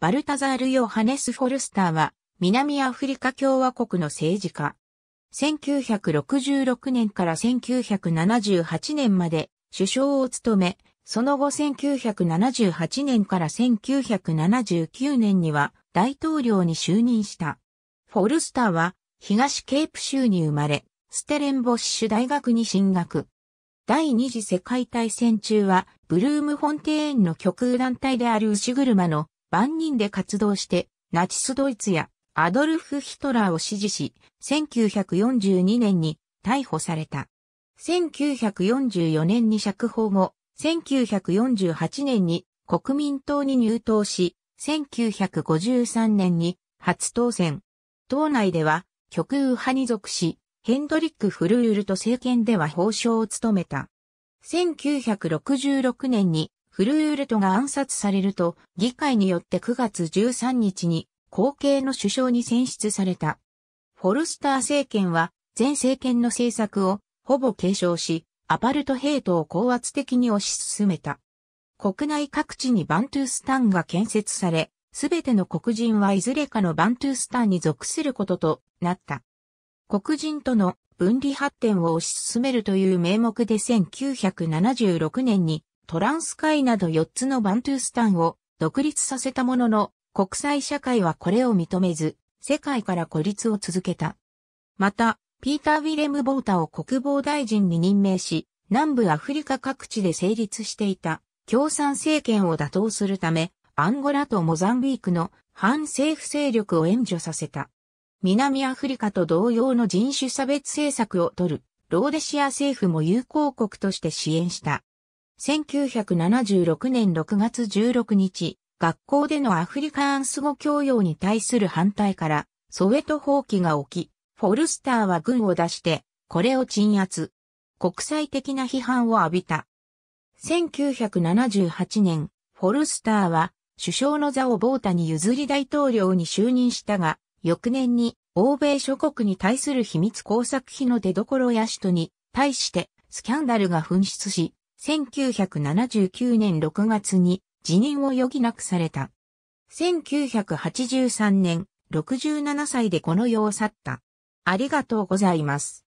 バルタザール・ヨハネス・フォルスターは、南アフリカ共和国の政治家。1966年から1978年まで首相を務め、その後1978年から1979年には大統領に就任した。フォルスターは東ケープ州に生まれ、ステレンボッシュ大学に進学。第二次世界大戦中は、ブルームフォンテーンの極右団体である牛車の万人で活動して、ナチスドイツやアドルフ・ヒトラーを支持し、1942年に逮捕された。1944年に釈放後、1948年に国民党に入党し、1953年に初当選。党内では極右派に属し、ヘンドリック・フルールと政権では法相を務めた。1966年にフルーレトが暗殺されると、議会によって9月13日に後継の首相に選出された。フォルスター政権は、前政権の政策をほぼ継承し、アパルトヘイトを高圧的に推し進めた。国内各地にバントゥースタンが建設され、すべての黒人はいずれかのバントゥースタンに属することとなった。黒人との分離発展を推し進めるという名目で1976年にトランス海など4つのバントゥースタンを独立させたものの、国際社会はこれを認めず、世界から孤立を続けた。また、ピーター・ウィレム・ボータを国防大臣に任命し、南部アフリカ各地で成立していた共産政権を打倒するため、アンゴラとモザンビークの反政府勢力を援助させた。南アフリカと同様の人種差別政策を取るローデシア政府も友好国として支援した。1976年6月16日、学校でのアフリカンス語教養に対する反対から、ソウェト放棄が起き、フォルスターは軍を出して、これを鎮圧。国際的な批判を浴びた。1978年、フォルスターは、首相の座をボータに譲り大統領に就任したが、翌年に、欧米諸国に対する秘密工作費の出所や使途に、対して、スキャンダルが噴出し、1979年6月に辞任を余儀なくされた。1983年、67歳でこの世を去った。ありがとうございます。